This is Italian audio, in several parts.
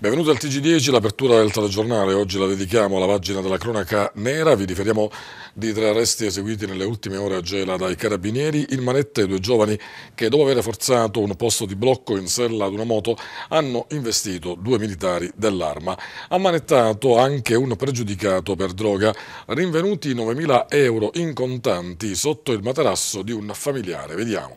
Benvenuti al TG10, l'apertura del telegiornale. Oggi la dedichiamo alla pagina della cronaca nera. Vi riferiamo di tre arresti eseguiti nelle ultime ore a Gela dai carabinieri. In manetta i due giovani che, dopo aver forzato un posto di blocco in sella ad una moto, hanno investito due militari dell'arma. Ha manettato anche un pregiudicato per droga, rinvenuti 9.000 euro in contanti sotto il materasso di un familiare. Vediamo.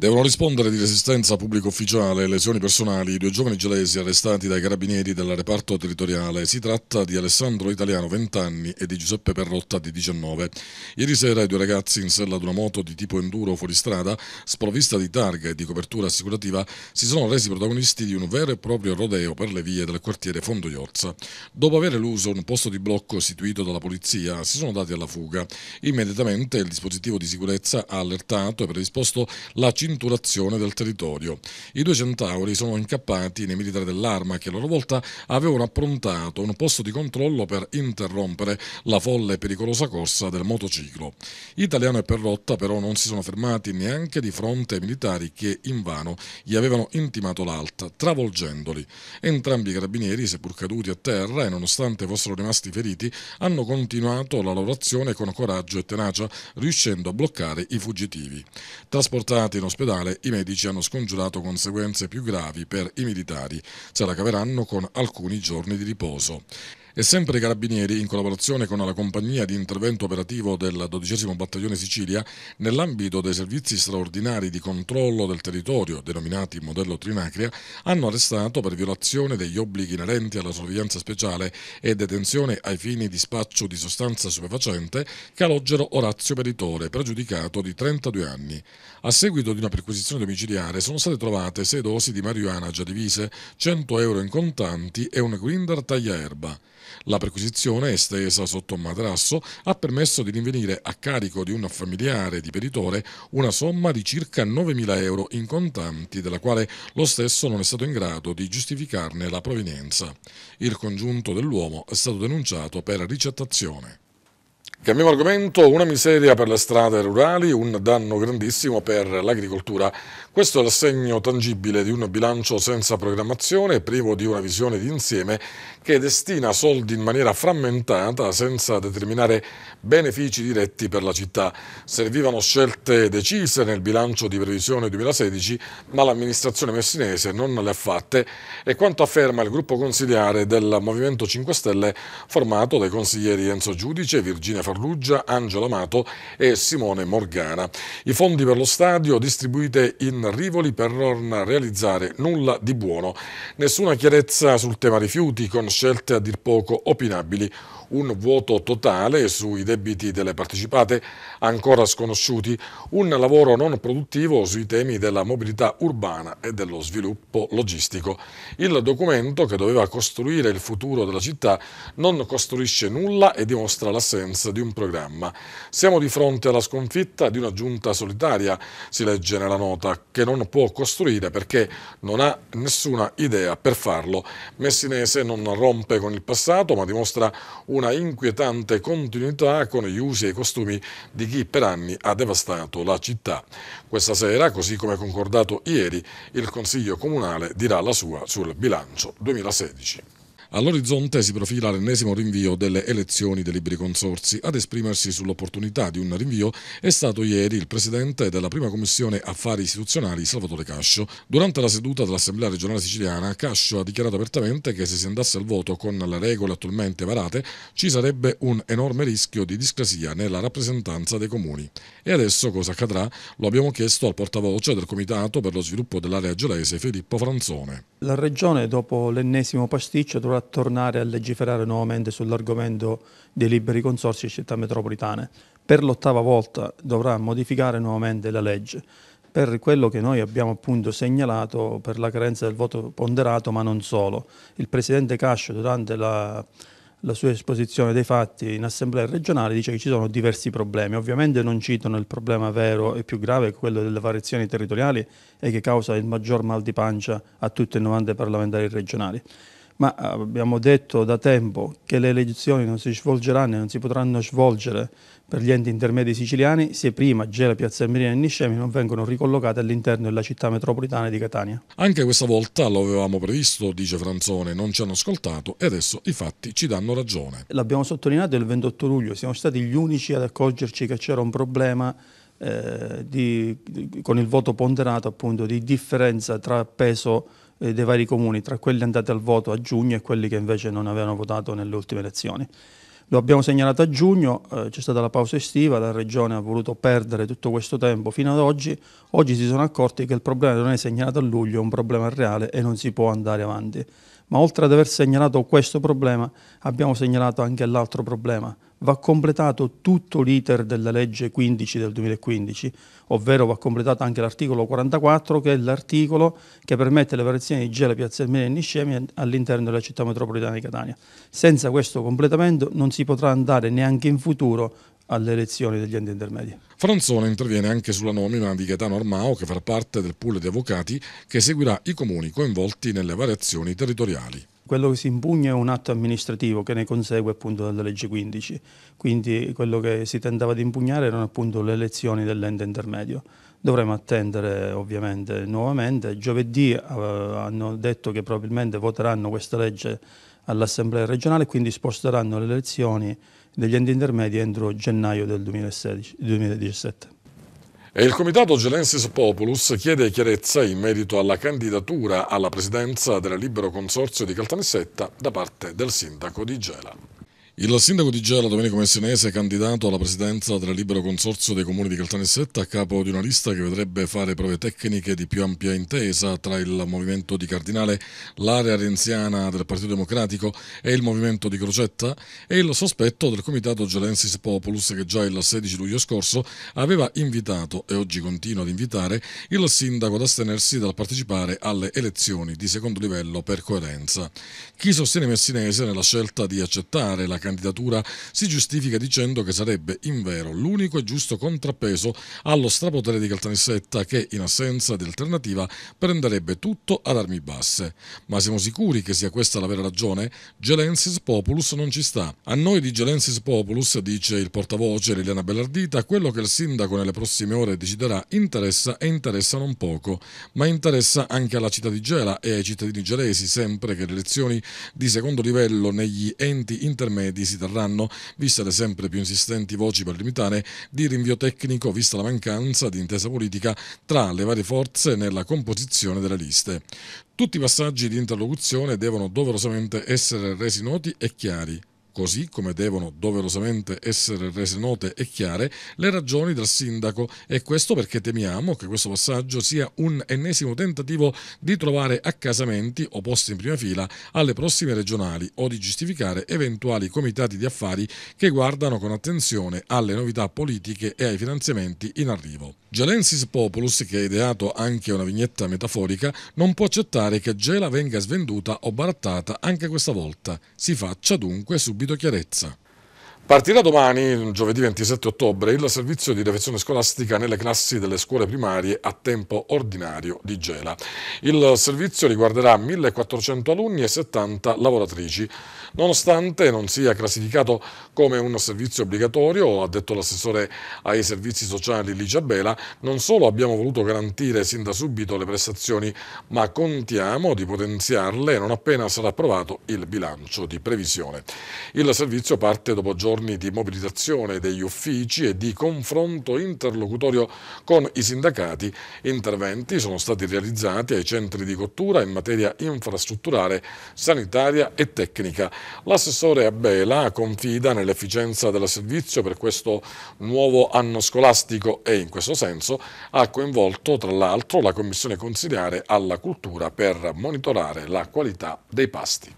Devono rispondere di resistenza pubblico ufficiale e lesioni personali i due giovani gelesi arrestati dai carabinieri del reparto territoriale. Si tratta di Alessandro Italiano, 20 anni, e di Giuseppe Perrotta, di 19. Ieri sera i due ragazzi in sella ad una moto di tipo enduro fuoristrada, sprovvista di targa e di copertura assicurativa, si sono resi protagonisti di un vero e proprio rodeo per le vie del quartiere Fondo Iorza. Dopo aver eluso un posto di blocco istituito dalla polizia, si sono dati alla fuga. Immediatamente il dispositivo di sicurezza ha allertato e predisposto la cintura pinturazione del territorio. I due centauri sono incappati nei militari dell'arma che a loro volta avevano approntato un posto di controllo per interrompere la folle e pericolosa corsa del motociclo. Italiano e Perrotta però non si sono fermati neanche di fronte ai militari che invano gli avevano intimato l'alta, travolgendoli. Entrambi i carabinieri, seppur caduti a terra e nonostante fossero rimasti feriti, hanno continuato la loro azione con coraggio e tenacia, riuscendo a bloccare i fuggitivi. Trasportati in ospedale dall'ospedale, i medici hanno scongiurato conseguenze più gravi per i militari. Se la caveranno con alcuni giorni di riposo. E sempre i Carabinieri, in collaborazione con la compagnia di intervento operativo del 12 Battaglione Sicilia, nell'ambito dei servizi straordinari di controllo del territorio, denominati modello Trinacria, hanno arrestato per violazione degli obblighi inerenti alla sorveglianza speciale e detenzione ai fini di spaccio di sostanza stupefacente Calogero Orazio Peritore, pregiudicato di 32 anni. A seguito di una perquisizione domiciliare sono state trovate 6 dosi di marijuana già divise, 100 euro in contanti e una grinder tagliaerba. La perquisizione, estesa sotto un materasso, ha permesso di rinvenire a carico di un familiare di peritore una somma di circa 9.000 euro in contanti, della quale lo stesso non è stato in grado di giustificarne la provenienza. Il congiunto dell'uomo è stato denunciato per ricettazione. Cambiamo argomento, una miseria per le strade rurali, un danno grandissimo per l'agricoltura. Questo è l'assegno tangibile di un bilancio senza programmazione, privo di una visione d'insieme che destina soldi in maniera frammentata senza determinare benefici diretti per la città. Servivano scelte decise nel bilancio di previsione 2016, ma l'amministrazione messinese non le ha fatte e quanto afferma il gruppo consigliare del Movimento 5 Stelle formato dai consiglieri Enzo Giudice, Virginia Francesco Farrugia, Angelo Amato e Simone Morgana. I fondi per lo stadio distribuite in rivoli per non realizzare nulla di buono. Nessuna chiarezza sul tema rifiuti con scelte a dir poco opinabili un vuoto totale sui debiti delle partecipate ancora sconosciuti, un lavoro non produttivo sui temi della mobilità urbana e dello sviluppo logistico. Il documento che doveva costruire il futuro della città non costruisce nulla e dimostra l'assenza di un programma. Siamo di fronte alla sconfitta di una giunta solitaria, si legge nella nota, che non può costruire perché non ha nessuna idea per farlo. Messinese non rompe con il passato ma dimostra un una inquietante continuità con gli usi e i costumi di chi per anni ha devastato la città. Questa sera, così come concordato ieri, il Consiglio Comunale dirà la sua sul bilancio 2016. All'orizzonte si profila l'ennesimo rinvio delle elezioni dei libri consorsi. Ad esprimersi sull'opportunità di un rinvio è stato ieri il presidente della prima commissione affari istituzionali Salvatore Cascio. Durante la seduta dell'Assemblea regionale siciliana Cascio ha dichiarato apertamente che se si andasse al voto con le regole attualmente varate ci sarebbe un enorme rischio di discrasia nella rappresentanza dei comuni. E adesso cosa accadrà? Lo abbiamo chiesto al portavoce del Comitato per lo sviluppo dell'area giolese, Filippo Franzone. La regione dopo l'ennesimo pasticcio dovrà tornare a legiferare nuovamente sull'argomento dei liberi consorsi e città metropolitane. Per l'ottava volta dovrà modificare nuovamente la legge per quello che noi abbiamo appunto segnalato per la carenza del voto ponderato, ma non solo. Il Presidente Cascio durante la, la sua esposizione dei fatti in assemblea regionale dice che ci sono diversi problemi. Ovviamente non citano il problema vero e più grave, quello delle variazioni territoriali e che causa il maggior mal di pancia a tutti i 90 parlamentari regionali ma eh, abbiamo detto da tempo che le elezioni non si svolgeranno e non si potranno svolgere per gli enti intermedi siciliani se prima Gela, Piazza Mirina e Niscemi non vengono ricollocate all'interno della città metropolitana di Catania. Anche questa volta lo avevamo previsto, dice Franzone, non ci hanno ascoltato e adesso i fatti ci danno ragione. L'abbiamo sottolineato il 28 luglio, siamo stati gli unici ad accorgerci che c'era un problema eh, di, di, con il voto ponderato appunto di differenza tra peso eh, dei vari comuni, tra quelli andati al voto a giugno e quelli che invece non avevano votato nelle ultime elezioni. Lo abbiamo segnalato a giugno, eh, c'è stata la pausa estiva, la Regione ha voluto perdere tutto questo tempo fino ad oggi, oggi si sono accorti che il problema non è segnalato a luglio, è un problema reale e non si può andare avanti. Ma oltre ad aver segnalato questo problema, abbiamo segnalato anche l'altro problema, va completato tutto l'iter della legge 15 del 2015, ovvero va completato anche l'articolo 44 che è l'articolo che permette le variazioni di gelo, piazza e niscemi all'interno della città metropolitana di Catania. Senza questo completamento non si potrà andare neanche in futuro alle elezioni degli enti intermedi. Franzone interviene anche sulla nomina di Gaetano Armao che farà parte del pool di avvocati che seguirà i comuni coinvolti nelle variazioni territoriali quello che si impugna è un atto amministrativo che ne consegue appunto dalla legge 15, quindi quello che si tentava di impugnare erano appunto le elezioni dell'ente intermedio. Dovremo attendere ovviamente nuovamente, giovedì eh, hanno detto che probabilmente voteranno questa legge all'Assemblea regionale e quindi sposteranno le elezioni degli enti intermedi entro gennaio del 2016, 2017. E il comitato Gelensis Populus chiede chiarezza in merito alla candidatura alla presidenza del libero consorzio di Caltanissetta da parte del sindaco di Gela. Il sindaco di Gela, Domenico Messinese, è candidato alla presidenza del libero consorzio dei comuni di Caltanissetta a capo di una lista che vedrebbe fare prove tecniche di più ampia intesa tra il movimento di Cardinale, l'area renziana del Partito Democratico e il movimento di Crocetta e il sospetto del comitato Gelensis Populus che già il 16 luglio scorso aveva invitato e oggi continua ad invitare il sindaco ad astenersi dal partecipare alle elezioni di secondo livello per coerenza. Chi sostiene Messinese nella scelta di accettare la candidatura candidatura si giustifica dicendo che sarebbe in vero l'unico e giusto contrappeso allo strapotere di Caltanissetta che, in assenza di alternativa, prenderebbe tutto ad armi basse. Ma siamo sicuri che sia questa la vera ragione? Gelensis Populus non ci sta. A noi di Gelensis Populus, dice il portavoce Liliana Bellardita, quello che il sindaco nelle prossime ore deciderà interessa e interessa non poco, ma interessa anche alla città di Gela e ai cittadini gelesi, sempre che le elezioni di secondo livello negli enti intermedi rimedi si terranno, viste le sempre più insistenti voci parlamentari di rinvio tecnico, vista la mancanza di intesa politica tra le varie forze nella composizione delle liste. Tutti i passaggi di interlocuzione devono doverosamente essere resi noti e chiari, così come devono doverosamente essere rese note e chiare le ragioni del sindaco e questo perché temiamo che questo passaggio sia un ennesimo tentativo di trovare accasamenti o posti in prima fila alle prossime regionali o di giustificare eventuali comitati di affari che guardano con attenzione alle novità politiche e ai finanziamenti in arrivo. Gelensis Populus, che ha ideato anche una vignetta metaforica, non può accettare che Gela venga svenduta o barattata anche questa volta. Si faccia dunque subito chiarezza. Partirà domani, giovedì 27 ottobre, il servizio di defezione scolastica nelle classi delle scuole primarie a tempo ordinario di Gela. Il servizio riguarderà 1400 alunni e 70 lavoratrici. Nonostante non sia classificato come un servizio obbligatorio, ha detto l'assessore ai servizi sociali Ligia Bela, non solo abbiamo voluto garantire sin da subito le prestazioni, ma contiamo di potenziarle non appena sarà approvato il bilancio di previsione. Il servizio parte dopo giorni giorni di mobilitazione degli uffici e di confronto interlocutorio con i sindacati. Interventi sono stati realizzati ai centri di cottura in materia infrastrutturale, sanitaria e tecnica. L'assessore Abela confida nell'efficienza del servizio per questo nuovo anno scolastico e in questo senso ha coinvolto tra l'altro la Commissione Consigliare alla Cultura per monitorare la qualità dei pasti.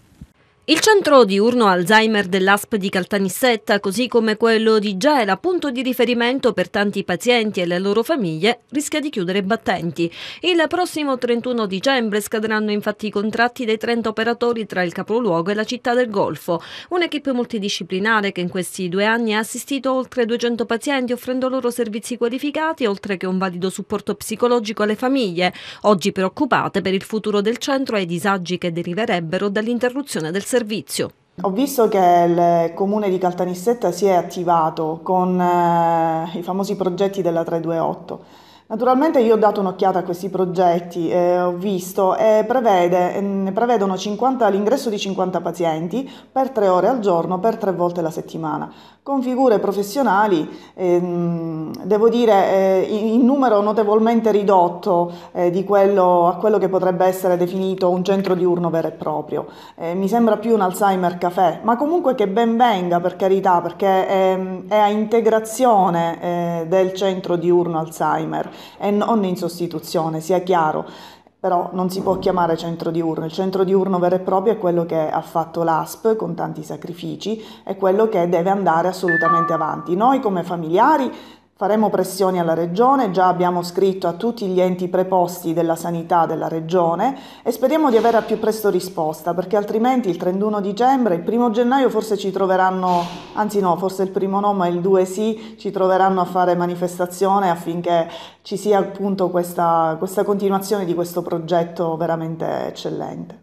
Il centro diurno Alzheimer dell'ASP di Caltanissetta, così come quello di Gela, punto di riferimento per tanti pazienti e le loro famiglie, rischia di chiudere battenti. Il prossimo 31 dicembre scadranno infatti i contratti dei 30 operatori tra il capoluogo e la città del Golfo, un'equipe multidisciplinare che in questi due anni ha assistito oltre 200 pazienti offrendo loro servizi qualificati oltre che un valido supporto psicologico alle famiglie, oggi preoccupate per il futuro del centro e i disagi che deriverebbero dall'interruzione del servizio servizio. Ho visto che il comune di Caltanissetta si è attivato con eh, i famosi progetti della 328 Naturalmente io ho dato un'occhiata a questi progetti, eh, ho visto, e prevede, mm, prevedono 50, l'ingresso di 50 pazienti per tre ore al giorno, per tre volte la settimana, con figure professionali, ehm, devo dire, eh, in numero notevolmente ridotto eh, quello, a quello che potrebbe essere definito un centro diurno vero e proprio. Eh, mi sembra più un Alzheimer caffè, ma comunque che ben venga, per carità, perché è, ehm, è a integrazione eh, del centro diurno Alzheimer e non in sostituzione, sia chiaro però non si può chiamare centro diurno. Il centro diurno vero e proprio è quello che ha fatto l'ASP con tanti sacrifici, è quello che deve andare assolutamente avanti. Noi come familiari Faremo pressioni alla Regione, già abbiamo scritto a tutti gli enti preposti della sanità della Regione e speriamo di avere al più presto risposta perché altrimenti il 31 dicembre, il primo gennaio forse ci troveranno, anzi no, forse il primo no ma il 2 sì, ci troveranno a fare manifestazione affinché ci sia appunto questa, questa continuazione di questo progetto veramente eccellente.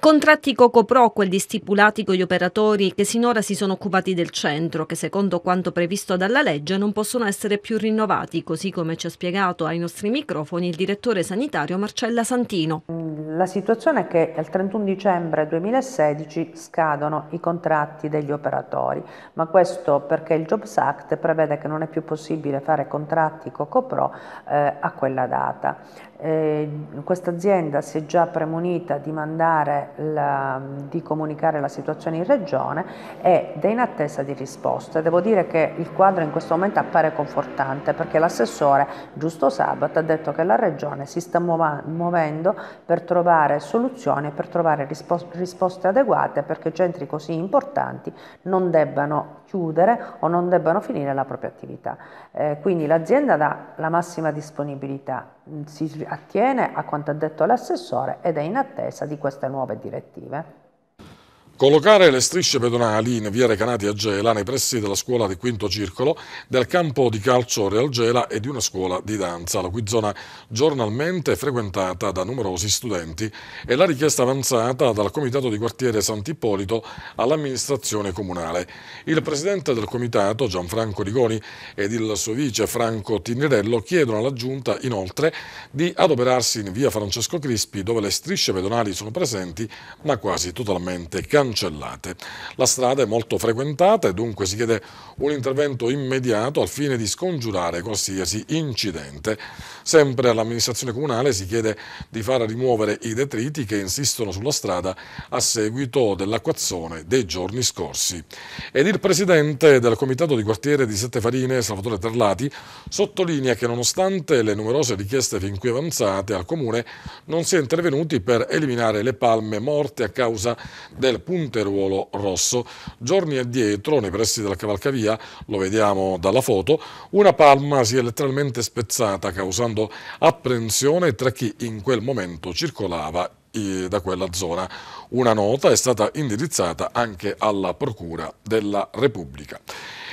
Contratti Coco Pro, quelli stipulati con gli operatori che sinora si sono occupati del centro, che secondo quanto previsto dalla legge non possono essere più rinnovati, così come ci ha spiegato ai nostri microfoni il direttore sanitario Marcella Santino. La situazione è che al 31 dicembre 2016 scadono i contratti degli operatori, ma questo perché il Jobs Act prevede che non è più possibile fare contratti Coco Pro eh, a quella data. Eh, questa azienda si è già premonita di, la, di, comunicare la situazione in regione ed è in attesa di risposte. Devo dire che il quadro in questo momento appare confortante perché l'assessore, giusto sabato, ha detto che la regione si sta muovendo per trovare soluzioni, e per trovare rispo risposte adeguate perché centri così importanti non debbano chiudere o non debbano finire la propria attività. Eh, quindi l'azienda dà la massima disponibilità, si attiene a quanto ha detto l'assessore ed è in attesa di queste nuove direttive. Collocare le strisce pedonali in via Recanati a Gela nei pressi della scuola di Quinto Circolo, del campo di calcio Real Gela e di una scuola di danza, la cui zona giornalmente è frequentata da numerosi studenti, è la richiesta avanzata dal Comitato di Quartiere Sant'Ippolito all'amministrazione comunale. Il presidente del comitato, Gianfranco Rigoni, ed il suo vice Franco Tinirello chiedono alla Giunta inoltre di adoperarsi in via Francesco Crispi, dove le strisce pedonali sono presenti ma quasi totalmente cancellate cancellate. La strada è molto frequentata e dunque si chiede un intervento immediato al fine di scongiurare qualsiasi incidente. Sempre all'amministrazione comunale si chiede di far rimuovere i detriti che insistono sulla strada a seguito dell'acquazzone dei giorni scorsi. Ed il presidente del comitato di quartiere di Sette Farine, Salvatore Terlati, sottolinea che nonostante le numerose richieste fin qui avanzate al comune, non si è intervenuti per eliminare le palme morte a causa del punto punteruolo rosso. Giorni addietro, nei pressi della cavalcavia, lo vediamo dalla foto, una palma si è letteralmente spezzata causando apprensione tra chi in quel momento circolava eh, da quella zona. Una nota è stata indirizzata anche alla Procura della Repubblica.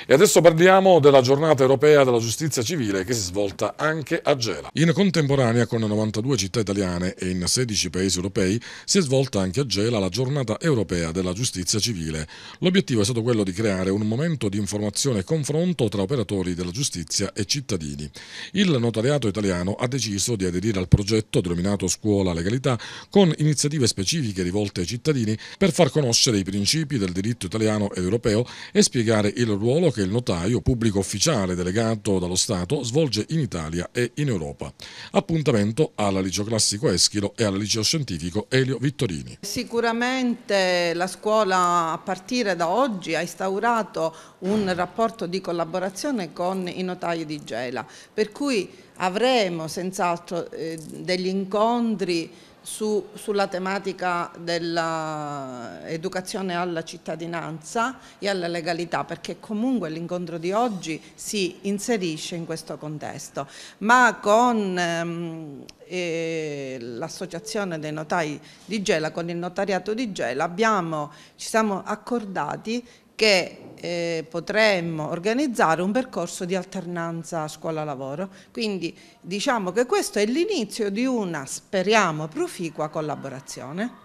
E adesso parliamo della giornata europea della giustizia civile che si svolta anche a Gela. In contemporanea con 92 città italiane e in 16 paesi europei si è svolta anche a Gela la giornata europea della giustizia civile. L'obiettivo è stato quello di creare un momento di informazione e confronto tra operatori della giustizia e cittadini. Il notariato italiano ha deciso di aderire al progetto denominato Scuola Legalità con iniziative specifiche rivolte ai cittadini per far conoscere i principi del diritto italiano ed europeo e spiegare il ruolo che il notaio, pubblico ufficiale delegato dallo Stato, svolge in Italia e in Europa. Appuntamento alla Liceo Classico Eschilo e alla Liceo Scientifico Elio Vittorini. Sicuramente la scuola a partire da oggi ha instaurato un rapporto di collaborazione con i notai di Gela, per cui avremo senz'altro eh, degli incontri su, sulla tematica dell'educazione alla cittadinanza e alla legalità perché comunque l'incontro di oggi si inserisce in questo contesto ma con ehm, eh, l'associazione dei notai di Gela con il notariato di Gela abbiamo, ci siamo accordati che eh, potremmo organizzare un percorso di alternanza scuola-lavoro. Quindi diciamo che questo è l'inizio di una, speriamo, proficua collaborazione.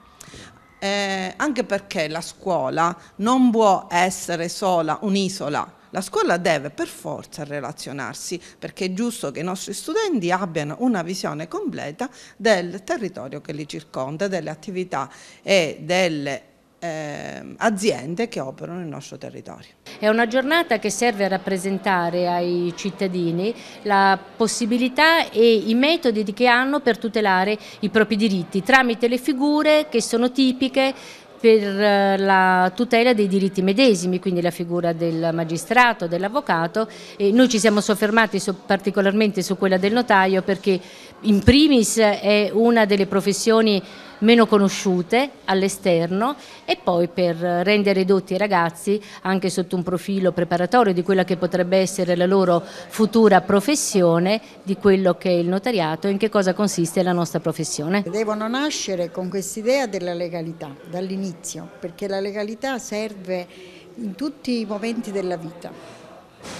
Eh, anche perché la scuola non può essere sola un'isola, la scuola deve per forza relazionarsi perché è giusto che i nostri studenti abbiano una visione completa del territorio che li circonda, delle attività e delle eh, aziende che operano nel nostro territorio. È una giornata che serve a rappresentare ai cittadini la possibilità e i metodi che hanno per tutelare i propri diritti tramite le figure che sono tipiche per eh, la tutela dei diritti medesimi, quindi la figura del magistrato, dell'avvocato. Noi ci siamo soffermati su, particolarmente su quella del notaio perché in primis è una delle professioni meno conosciute all'esterno e poi per rendere dotti i ragazzi anche sotto un profilo preparatorio di quella che potrebbe essere la loro futura professione, di quello che è il notariato e in che cosa consiste la nostra professione. Devono nascere con quest'idea della legalità dall'inizio, perché la legalità serve in tutti i momenti della vita,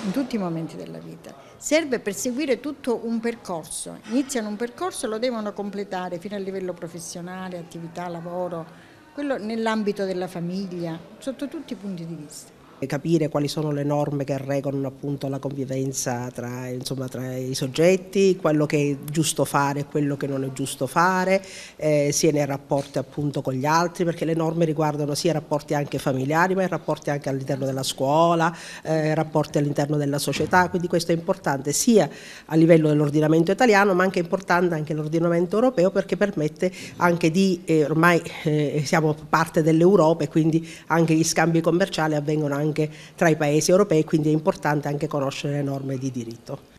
in tutti i momenti della vita serve per seguire tutto un percorso. Iniziano un percorso e lo devono completare fino a livello professionale, attività, lavoro, quello nell'ambito della famiglia, sotto tutti i punti di vista capire quali sono le norme che regolano appunto la convivenza tra, insomma, tra i soggetti, quello che è giusto fare e quello che non è giusto fare, eh, sia nei rapporti appunto con gli altri, perché le norme riguardano sia i rapporti anche familiari, ma i rapporti anche all'interno della scuola, eh, rapporti all'interno della società, quindi questo è importante sia a livello dell'ordinamento italiano, ma anche importante anche l'ordinamento europeo perché permette anche di, eh, ormai eh, siamo parte dell'Europa e quindi anche gli scambi commerciali avvengono anche anche tra i paesi europei, quindi è importante anche conoscere le norme di diritto.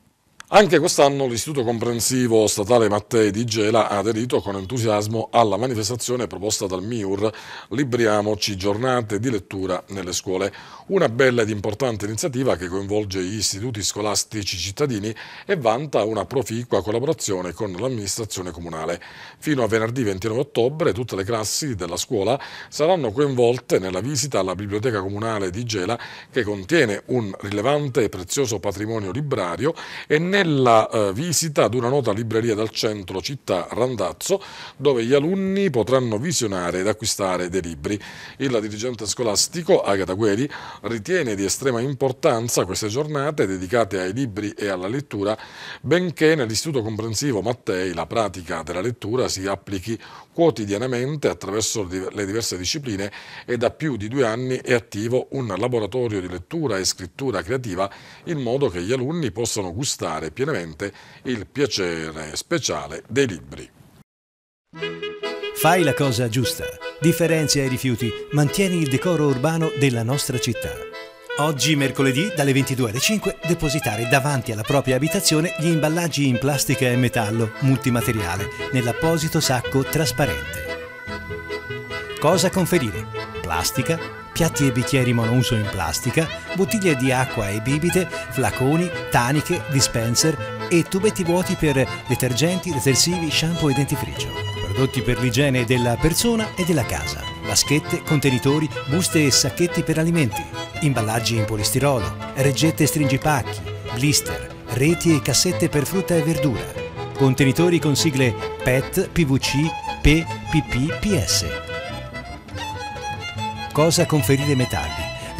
Anche quest'anno l'Istituto Comprensivo Statale Mattei di Gela ha aderito con entusiasmo alla manifestazione proposta dal MIUR Libriamoci giornate di lettura nelle scuole, una bella ed importante iniziativa che coinvolge gli istituti scolastici cittadini e vanta una proficua collaborazione con l'amministrazione comunale. Fino a venerdì 29 ottobre tutte le classi della scuola saranno coinvolte nella visita alla Biblioteca Comunale di Gela che contiene un rilevante e prezioso patrimonio librario e ne nella eh, visita ad una nota libreria dal centro città Randazzo, dove gli alunni potranno visionare ed acquistare dei libri. Il dirigente scolastico, Agata Gueri, ritiene di estrema importanza queste giornate dedicate ai libri e alla lettura, benché nell'istituto comprensivo Mattei la pratica della lettura si applichi Quotidianamente, attraverso le diverse discipline, e da più di due anni è attivo un laboratorio di lettura e scrittura creativa in modo che gli alunni possano gustare pienamente il piacere speciale dei libri. Fai la cosa giusta, differenzia i rifiuti, mantieni il decoro urbano della nostra città. Oggi, mercoledì, dalle 22 alle 5, depositare davanti alla propria abitazione gli imballaggi in plastica e metallo multimateriale nell'apposito sacco trasparente. Cosa conferire? Plastica, piatti e bicchieri monouso in plastica, bottiglie di acqua e bibite, flaconi, taniche, dispenser e tubetti vuoti per detergenti, detersivi, shampoo e dentifricio, prodotti per l'igiene della persona e della casa vaschette, contenitori, buste e sacchetti per alimenti, imballaggi in polistirolo, reggette e stringipacchi, blister, reti e cassette per frutta e verdura, contenitori con sigle PET, PVC, P, PP, PS. Cosa conferire metalli?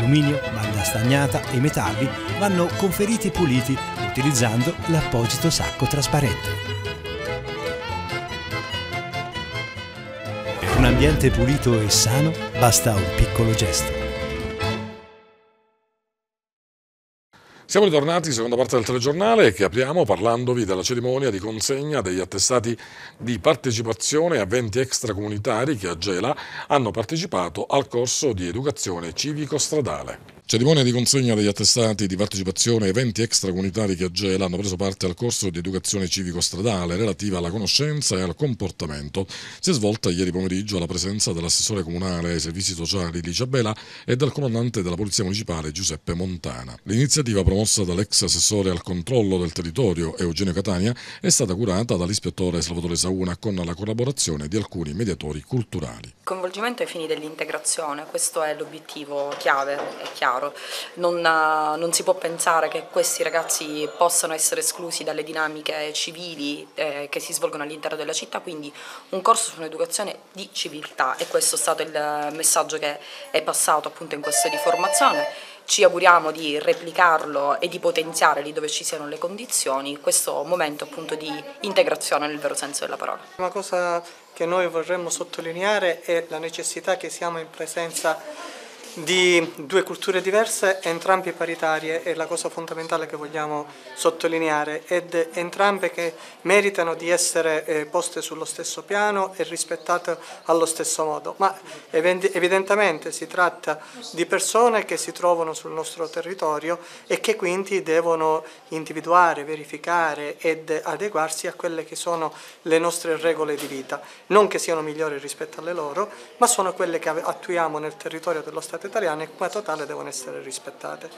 Alluminio, banda stagnata e metalli vanno conferiti e puliti utilizzando l'apposito sacco trasparente. Per un ambiente pulito e sano basta un piccolo gesto. Siamo ritornati, seconda parte del telegiornale, che apriamo parlandovi della cerimonia di consegna degli attestati di partecipazione a 20 extracomunitari che a Gela hanno partecipato al corso di educazione civico-stradale. Cerimonia di consegna degli attestati di partecipazione ai 20 extracomunitari che a Gela hanno preso parte al corso di educazione civico-stradale relativa alla conoscenza e al comportamento si è svolta ieri pomeriggio alla presenza dell'assessore comunale ai servizi sociali Licia Bela e del comandante della Polizia Municipale Giuseppe Montana. L'iniziativa promossa promossa dall'ex assessore al controllo del territorio Eugenio Catania, è stata curata dall'ispettore Salvatore Sauna con la collaborazione di alcuni mediatori culturali. Coinvolgimento ai fini dell'integrazione, questo è l'obiettivo chiave, è chiaro. Non, eh, non, si può pensare che questi ragazzi possano essere esclusi dalle dinamiche civili eh, che si svolgono all'interno della città, quindi un corso su un'educazione di civiltà e questo è stato il messaggio che è passato appunto in questo di formazione ci auguriamo di replicarlo e di potenziare lì dove ci siano le condizioni questo momento appunto di integrazione nel vero senso della parola. Una cosa che noi vorremmo sottolineare è la necessità che siamo in presenza di due culture diverse, entrambe paritarie, è la cosa fondamentale che vogliamo sottolineare, ed entrambe che meritano di essere eh, poste sullo stesso piano e rispettate allo stesso modo, ma evidentemente si tratta di persone che si trovano sul nostro territorio e che quindi devono individuare, verificare ed adeguarsi a quelle che sono le nostre regole di vita, non che siano migliori rispetto alle loro, ma sono quelle che attuiamo nel territorio dello Stato Stato italiano come totale devono essere rispettate.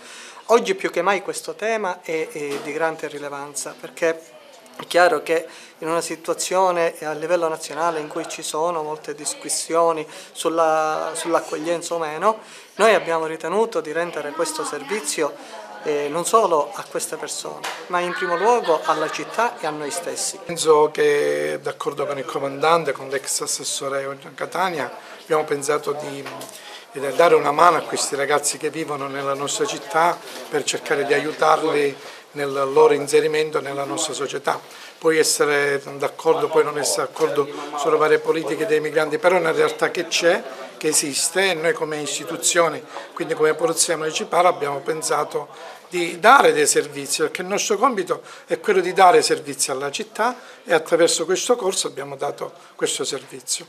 Oggi più che mai questo tema è, è di grande rilevanza perché è chiaro che in una situazione a livello nazionale in cui ci sono molte discussioni sull'accoglienza o meno, noi abbiamo ritenuto di rendere questo servizio eh, non solo a queste persone, ma in primo luogo alla città e a noi stessi. Penso che d'accordo con il comandante, con l'ex assessore Catania, abbiamo pensato di e nel dare una mano a questi ragazzi che vivono nella nostra città per cercare di aiutarli nel loro inserimento nella nostra società. Puoi essere d'accordo, puoi non essere d'accordo sulle varie politiche dei migranti, però è una realtà che c'è, che esiste e noi come istituzione, quindi come Polizia Municipale abbiamo pensato di dare dei servizi, perché il nostro compito è quello di dare servizi alla città e attraverso questo corso abbiamo dato questo servizio.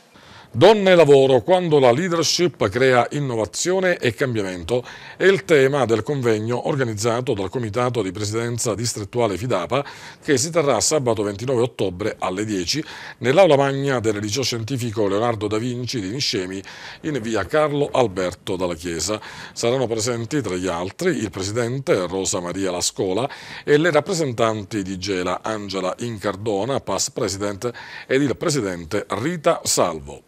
Donne e lavoro, quando la leadership crea innovazione e cambiamento è il tema del convegno organizzato dal Comitato di Presidenza Distrettuale Fidapa che si terrà sabato 29 ottobre alle 10 nell'aula magna del liceo scientifico Leonardo da Vinci di Niscemi in via Carlo Alberto dalla Chiesa. Saranno presenti tra gli altri il presidente Rosa Maria Lascola e le rappresentanti di Gela Angela Incardona, past president, ed il presidente Rita Salvo.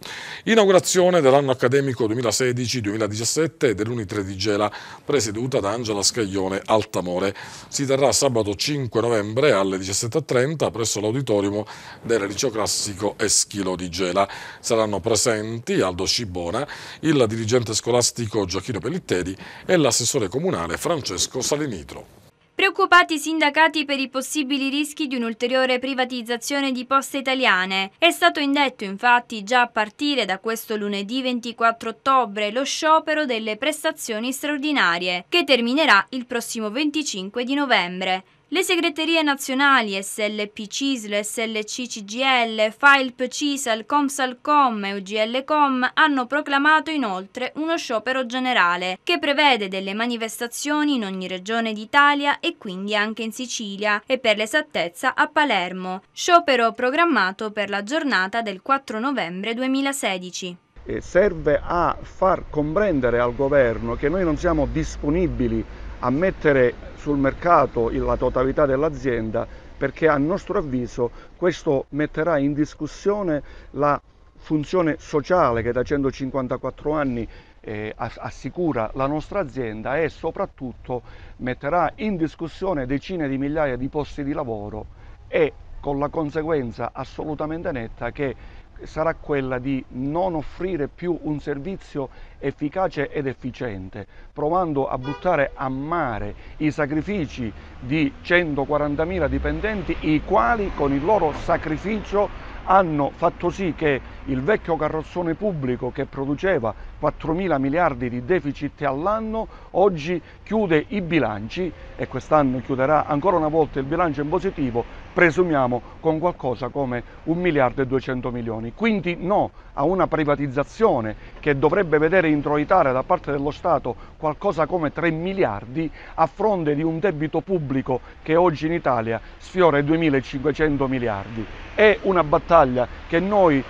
Inaugurazione dell'anno accademico 2016-2017 dell'Unitre di Gela, presieduta da Angela Scaglione Altamore. Si terrà sabato 5 novembre alle 17.30 presso l'auditorium del Liceo Classico Eschilo di Gela. Saranno presenti Aldo Scibona, il dirigente scolastico Gioacchino Pellitteri e l'assessore comunale Francesco Salinitro. Preoccupati i sindacati per i possibili rischi di un'ulteriore privatizzazione di poste italiane. È stato indetto infatti già a partire da questo lunedì 24 ottobre lo sciopero delle prestazioni straordinarie che terminerà il prossimo 25 di novembre. Le segreterie nazionali SLP CISL, SLC CGL, FILP CISAL, COMSALCOM e UGLCOM hanno proclamato inoltre uno sciopero generale che prevede delle manifestazioni in ogni regione d'Italia e quindi anche in Sicilia e per l'esattezza a Palermo. Sciopero programmato per la giornata del 4 novembre 2016 serve a far comprendere al governo che noi non siamo disponibili a mettere sul mercato la totalità dell'azienda perché a nostro avviso questo metterà in discussione la funzione sociale che da 154 anni eh, assicura la nostra azienda e soprattutto metterà in discussione decine di migliaia di posti di lavoro e con la conseguenza assolutamente netta che sarà quella di non offrire più un servizio efficace ed efficiente, provando a buttare a mare i sacrifici di 140.000 dipendenti, i quali con il loro sacrificio hanno fatto sì che il vecchio carrozzone pubblico che produceva 4 mila miliardi di deficit all'anno, oggi chiude i bilanci e quest'anno chiuderà ancora una volta il bilancio in positivo, presumiamo con qualcosa come 1 miliardo e 200 milioni. Quindi no a una privatizzazione che dovrebbe vedere introitare da parte dello Stato qualcosa come 3 miliardi a fronte di un debito pubblico che oggi in Italia sfiora i 2.500 miliardi. È una battaglia che noi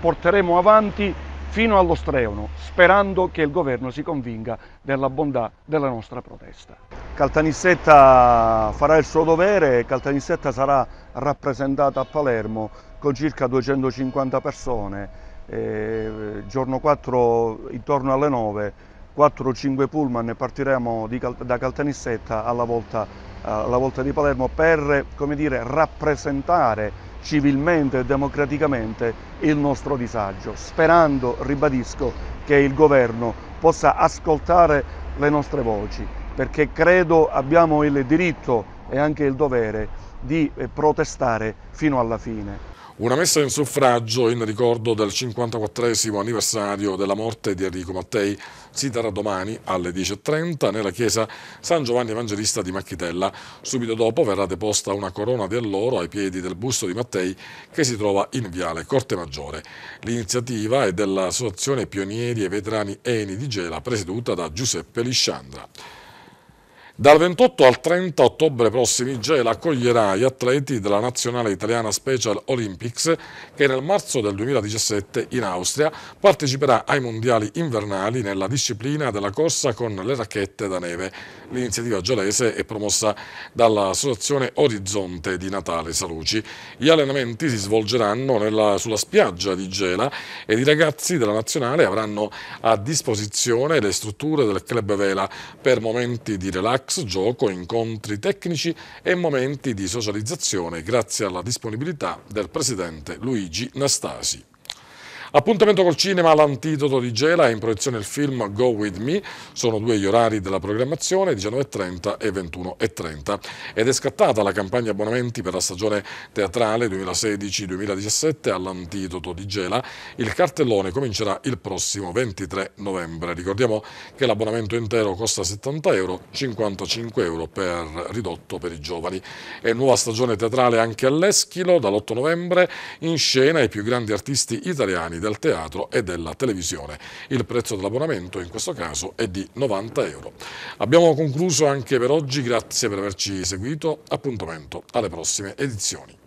porteremo avanti fino allo Streono, sperando che il governo si convinca della bontà della nostra protesta. Caltanissetta farà il suo dovere, Caltanissetta sarà rappresentata a Palermo con circa 250 persone, eh, giorno 4 intorno alle 9, 4 o 5 pullman partiremo da Caltanissetta alla volta, alla volta di Palermo per dire, rappresentare civilmente e democraticamente il nostro disagio, sperando, ribadisco, che il governo possa ascoltare le nostre voci, perché credo abbiamo il diritto e anche il dovere di eh, protestare fino alla fine. Una messa in suffragio in ricordo del 54 anniversario della morte di Enrico Mattei si terrà domani alle 10.30 nella chiesa San Giovanni Evangelista di Macchitella. Subito dopo verrà deposta una corona di alloro ai piedi del busto di Mattei che si trova in viale Corte Maggiore. L'iniziativa è dell'Associazione Pionieri e Veterani Eni di Gela presieduta da Giuseppe Lisciandra. Dal 28 al 30 ottobre prossimi Gela accoglierà gli atleti della nazionale italiana Special Olympics che nel marzo del 2017 in Austria parteciperà ai mondiali invernali nella disciplina della corsa con le racchette da neve. L'iniziativa gelese è promossa dall'associazione Orizzonte di Natale Saluci. Gli allenamenti si svolgeranno nella, sulla spiaggia di Gela ed i ragazzi della nazionale avranno a disposizione le strutture del club Vela per momenti di relax relax, gioco, incontri tecnici e momenti di socializzazione grazie alla disponibilità del presidente Luigi Nastasi. Appuntamento col cinema L'Antidoto di Gela è in proiezione il film Go With Me, sono due gli orari della programmazione 19.30 e 21.30 ed è scattata la campagna abbonamenti per la stagione teatrale 2016-2017 all'Antidoto di Gela. Il cartellone comincerà il prossimo 23 novembre. Ricordiamo che l'abbonamento intero costa 70 euro, 55 euro per ridotto per i giovani. È nuova stagione teatrale anche all'Eschilo dall'8 novembre in scena i più grandi artisti italiani del teatro e della televisione. Il prezzo dell'abbonamento in questo caso è di 90 euro. Abbiamo concluso anche per oggi, grazie per averci seguito, appuntamento alle prossime edizioni.